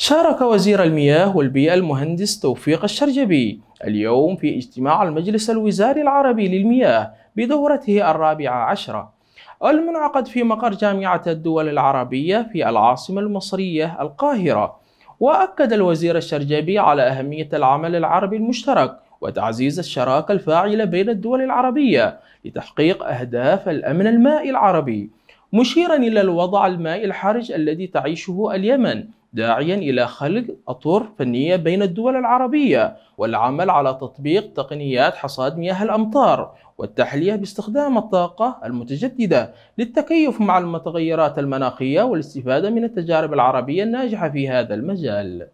شارك وزير المياه والبيئة المهندس توفيق الشرجبي اليوم في اجتماع المجلس الوزاري العربي للمياه بدورته الرابعة عشرة المنعقد في مقر جامعة الدول العربية في العاصمة المصرية القاهرة وأكد الوزير الشرجبي على أهمية العمل العربي المشترك وتعزيز الشراكة الفاعلة بين الدول العربية لتحقيق أهداف الأمن المائي العربي مشيرا إلى الوضع المائي الحرج الذي تعيشه اليمن داعيا إلى خلق أطر فنية بين الدول العربية والعمل على تطبيق تقنيات حصاد مياه الأمطار والتحلية باستخدام الطاقة المتجددة للتكيف مع المتغيرات المناخية والاستفادة من التجارب العربية الناجحة في هذا المجال